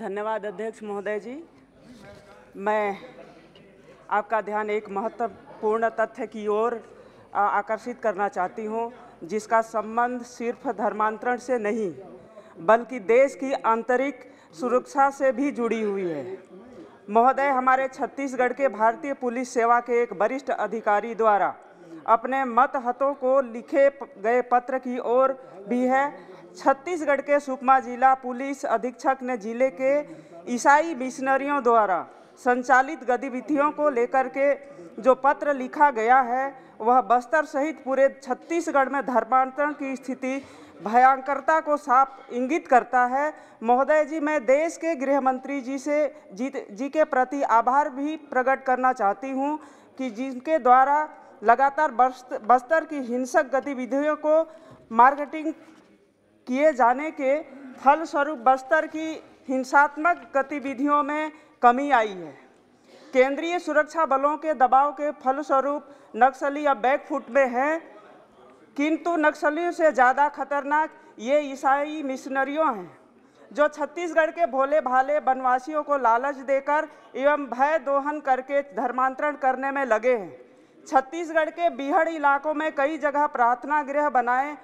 धन्यवाद अध्यक्ष महोदय जी मैं आपका ध्यान एक महत्वपूर्ण तथ्य की ओर आकर्षित करना चाहती हूँ जिसका संबंध सिर्फ धर्मांतरण से नहीं बल्कि देश की आंतरिक सुरक्षा से भी जुड़ी हुई है महोदय हमारे छत्तीसगढ़ के भारतीय पुलिस सेवा के एक वरिष्ठ अधिकारी द्वारा अपने मतहतों को लिखे गए पत्र की ओर भी है छत्तीसगढ़ के सुकमा जिला पुलिस अधीक्षक ने जिले के ईसाई मिशनरियों द्वारा संचालित गतिविधियों को लेकर के जो पत्र लिखा गया है वह बस्तर सहित पूरे छत्तीसगढ़ में धर्मांतरण की स्थिति भयंकरता को साफ इंगित करता है महोदय जी मैं देश के गृह मंत्री जी से जी जी के प्रति आभार भी प्रकट करना चाहती हूँ कि जिनके द्वारा लगातार बस्तर की हिंसक गतिविधियों को मार्केटिंग किए जाने के फलस्वरूप बस्तर की हिंसात्मक गतिविधियों में कमी आई है केंद्रीय सुरक्षा बलों के दबाव के फलस्वरूप नक्सली अब बैकफुट में हैं किंतु नक्सलियों से ज़्यादा खतरनाक ये ईसाई मिशनरियों हैं जो छत्तीसगढ़ के भोले भाले वनवासियों को लालच देकर एवं भय दोहन करके धर्मांतरण करने में लगे हैं छत्तीसगढ़ के बिहड़ इलाकों में कई जगह प्रार्थना गृह बनाए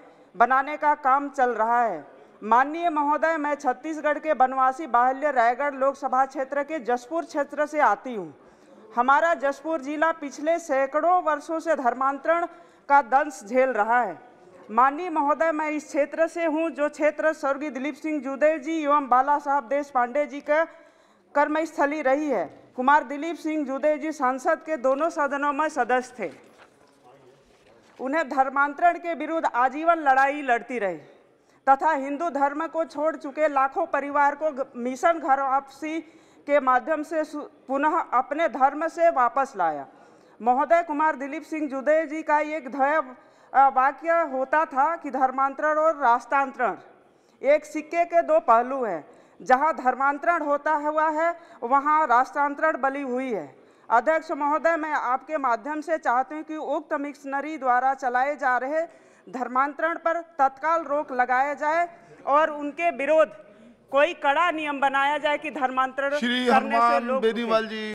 बनाने का काम चल रहा है माननीय महोदय मैं छत्तीसगढ़ के बनवासी बाहल्य रायगढ़ लोकसभा क्षेत्र के जसपुर क्षेत्र से आती हूँ हमारा जसपुर जिला पिछले सैकड़ों वर्षों से धर्मांतरण का दंश झेल रहा है माननीय महोदय मैं इस क्षेत्र से हूँ जो क्षेत्र स्वर्गीय दिलीप सिंह जुदेव जी एवं बाला साहब देश पांडे जी का कर्मस्थली रही है कुमार दिलीप सिंह जुदे जी संसद के दोनों सदनों में सदस्य थे उन्हें धर्मांतरण के विरुद्ध आजीवन लड़ाई लड़ती रही तथा हिंदू धर्म को छोड़ चुके लाखों परिवार को मिशन घर वापसी के माध्यम से पुनः अपने धर्म से वापस लाया महोदय कुमार दिलीप सिंह जुदे जी का एक ध्यय वाक्य होता था कि धर्मांतरण और राष्ट्रांतरण एक सिक्के के दो पहलू हैं जहां धर्मांतरण होता हुआ है वहां राष्ट्रांतरण बली हुई है अध्यक्ष महोदय मैं आपके माध्यम से चाहती हूँ कि उक्त मिक्शनरी द्वारा चलाए जा रहे धर्मांतरण पर तत्काल रोक लगाया जाए और उनके विरोध कोई कड़ा नियम बनाया जाए कि धर्मांतरण श्री हनुमान बेनीवाल जी